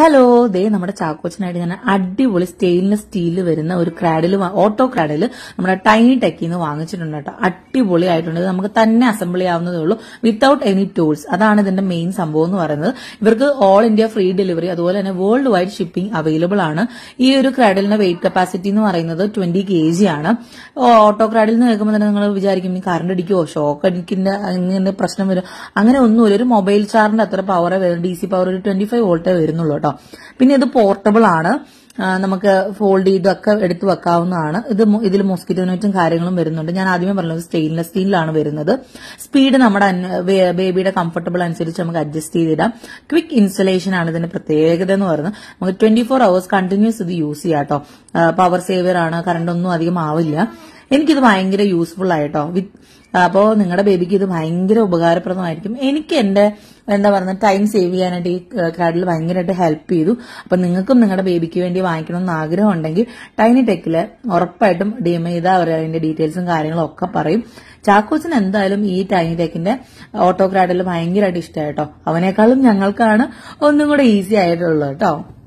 hello ദേ നമ്മുടെ ചാക്കോച്ചനായിട്ട് ഞാൻ അടിപൊളി സ്റ്റെയിൻലെസ് സ്റ്റീല് വരുന്ന ഒരു ക്രാഡിൽ ഓട്ടോ ക്രാഡിൽ നമ്മുടെ ടൈനി ടെക്കിൽ നിന്ന് വാങ്ങിച്ചിട്ടുണ്ട് കേട്ടോ അടിപൊളി ആയിട്ടുണ്ട് നമുക്ക് തന്നെ അസംബിൾ ചെയ്യാവുന്നതേ ഉള്ളൂ വിത്തൌട്ട് എനി ടൂൾസ് അതാണ് ഇതിന്റെ മെയിൻ സംഭവം എന്ന് പറയുന്നത് ഇവർക്ക് ഓൾ ഇന്ത്യ ഫ്രീ ഡെലിവറി അതുപോലെ തന്നെ വേൾഡ് വൈഡ് ഷിപ്പിംഗ് അവൈലബിൾ ആണ് ഈ ഒരു ക്രാഡിലിന്റെ വെയിറ്റ് കപ്പാസിറ്റി എന്ന് പറയുന്നത് ട്വന്റി കെ ജി ആണ് ഓട്ടോ ക്രാഡിൽ നിന്ന് കേൾക്കുമ്പോൾ തന്നെ നിങ്ങൾ വിചാരിക്കും ഈ കറണ്ട് അടിക്കുമോ ഷോക്ക് അടിക്കിന്റെ ഇങ്ങനെ പ്രശ്നം വരും അങ്ങനെ ഒന്നുമില്ല ഒരു മൊബൈൽ ചാർജിന്റെ അത്ര പവറേ വരും ഡി സി പവർ ഒരു ട്വന്റി ഫൈവ് വോൾട്ടേ വരുന്നുള്ളൂ കേട്ടോ പിന്നെ ഇത് പോർട്ടബിൾ ആണ് നമുക്ക് ഫോൾഡ് ചെയ്തൊക്കെ എടുത്തു വെക്കാവുന്നതാണ് ഇത് ഇതിൽ മോസ്കിറ്റോ നെറ്റും കാര്യങ്ങളും വരുന്നുണ്ട് ഞാൻ ആദ്യമേ പറഞ്ഞത് സ്റ്റെയിൻലെസ് സ്റ്റീലിലാണ് വരുന്നത് സ്പീഡ് നമ്മുടെ ബേബിയുടെ കംഫർട്ടബിൾ അനുസരിച്ച് നമുക്ക് അഡ്ജസ്റ്റ് ചെയ്തിടാം ക്വിക്ക് ഇൻസ്റ്റലേഷൻ ആണ് ഇതിന്റെ പ്രത്യേകത എന്ന് പറയുന്നത് നമുക്ക് ട്വന്റി ഫോർ അവേഴ്സ് കണ്ടിന്യൂസ് ഇത് യൂസ് ചെയ്യാം കേട്ടോ പവർ സേവർ ആണ് കറണ്ട് ഒന്നും അധികം ആവില്ല എനിക്കിത് ഭയങ്കര യൂസ്ഫുൾ ആയിട്ടോ അപ്പോൾ നിങ്ങളുടെ ബേബിക്ക് ഇത് ഭയങ്കര ഉപകാരപ്രദമായിരിക്കും എനിക്ക് എന്റെ എന്താ പറയുക ടൈം സേവ് ചെയ്യാനായിട്ട് ഈ കാർഡിൽ ഭയങ്കരമായിട്ട് ഹെൽപ്പ് ചെയ്തു അപ്പൊ നിങ്ങൾക്കും നിങ്ങളുടെ ബേബിക്ക് വേണ്ടി എന്ന് ആഗ്രഹം ഉണ്ടെങ്കിൽ ടൈനി ടെക്കിൽ ഉറപ്പായിട്ടും ഡി എം ചെയ്ത അവർ അതിന്റെ ഡീറ്റെയിൽസും കാര്യങ്ങളും ഒക്കെ പറയും ചാക്കോസിന് എന്തായാലും ഈ ടൈനി ടെക്കിന്റെ ഓട്ടോ കാർഡിൽ ഭയങ്കരമായിട്ട് ഇഷ്ടമായിട്ടോ അവനേക്കാളും ഞങ്ങൾക്കാണ് ഒന്നും കൂടെ ഈസി ആയിട്ടുള്ളത് കേട്ടോ